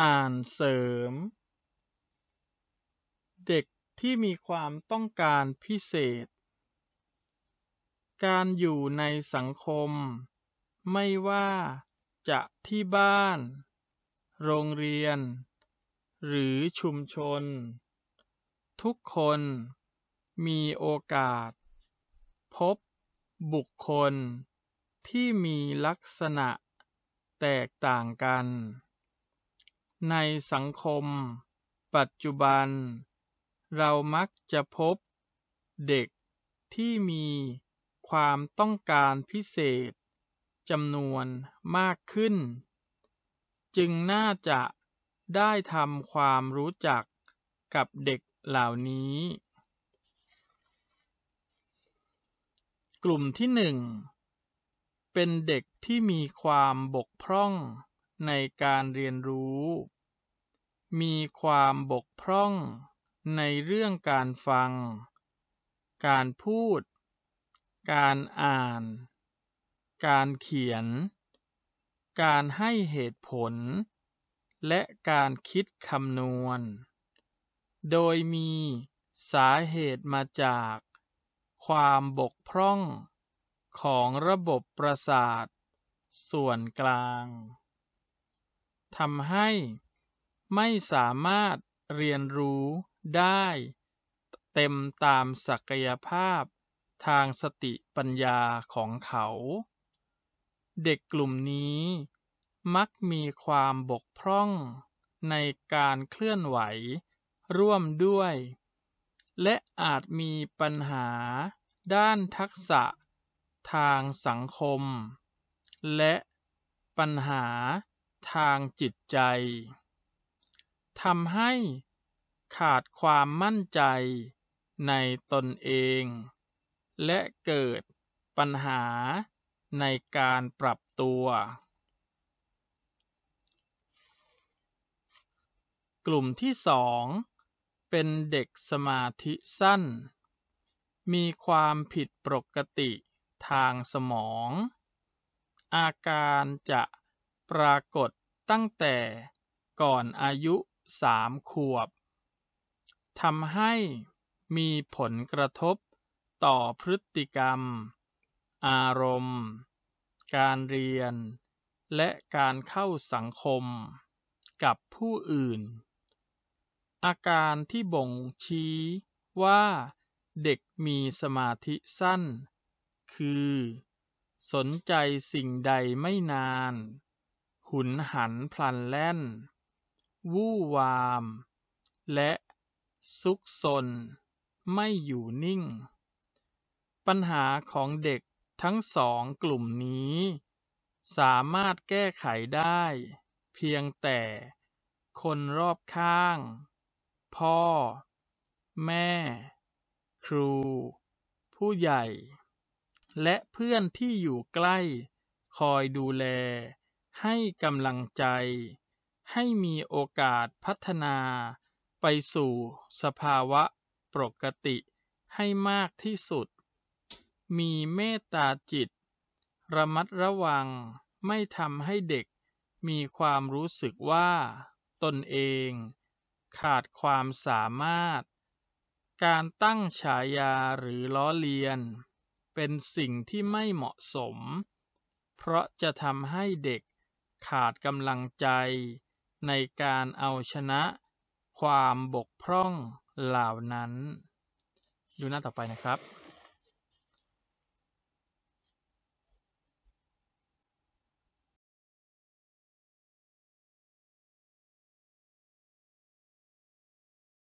อ่านเสริม เด็กที่มีความต้องการพิเศษ การอยู่ในสังคม ไม่ว่าจะที่บ้าน โรงเรียน หรือชุมชน ทุกคนมีโอกาส พบบุคคลที่มีลักษณะแตกต่างกันในสังคมปัจจุบัน เรามักจะพบเด็กที่มีความต้องการพิเศษจำนวนมากขึ้น จึงน่าจะได้ทำความรู้จักกับเด็กเหล่านี้ กลุ่มที่หนึ่งเป็นเด็กที่มีความบกพร่องในการเรียนรู้ มีความบกพร่องในเรื่องการฟัง การพูด การอ่าน การเขียน การให้เหตุผล และการคิดคำนวณ โดยมีสาเหตุมาจากความบกพร่องของระบบประสาทส่วนกลางทำให้ไม่สามารถเรียนรู้ได้ เต็มตามศักยภาพทางสติปัญญาของเขา เด็กกลุ่มนี้ มักมีความบกพร่อง ในการเคลื่อนไหวร่วมด้วย และอาจมีปัญหาด้านทักษะทางสังคม และปัญหาทางจิตใจทำให้ขาดความมั่นใจในตนเอง และเกิดปัญหาในการปรับตัว กลุ่มที่สอง เป็นเด็กสมาธิสั้น มีความผิดปกติทางสมอง อาการจะปรากฏตั้งแต่ก่อนอายุสามขวบ ทำให้มีผลกระทบต่อพฤติกรรม อารมณ์ การเรียน และการเข้าสังคมกับผู้อื่น อาการที่บ่งชี้ว่าเด็กมีสมาธิสั้น คือสนใจสิ่งใดไม่นานหุนหันพลันแล่น วู่วาม และซุกซน ไม่อยู่นิ่ง ปัญหาของเด็กทั้งสองกลุ่มนี้ สามารถแก้ไขได้ เพียงแต่คนรอบข้าง พ่อ แม่ ครู ผู้ใหญ่ และเพื่อนที่อยู่ใกล้คอยดูแลให้กำลังใจ ให้มีโอกาสพัฒนา ไปสู่สภาวะ ปกติให้มากที่สุด มีเมตตาจิต ระมัดระวังไม่ทำให้เด็ก มีความรู้สึกว่า ตนเอง ขาดความสามารถ การตั้งฉายาหรือล้อเลียน เป็นสิ่งที่ไม่เหมาะสม เพราะจะทำให้เด็กขาดกำลังใจ ในการเอาชนะ ความบกพร่องเหล่านั้น ดูหน้าต่อไปนะครับ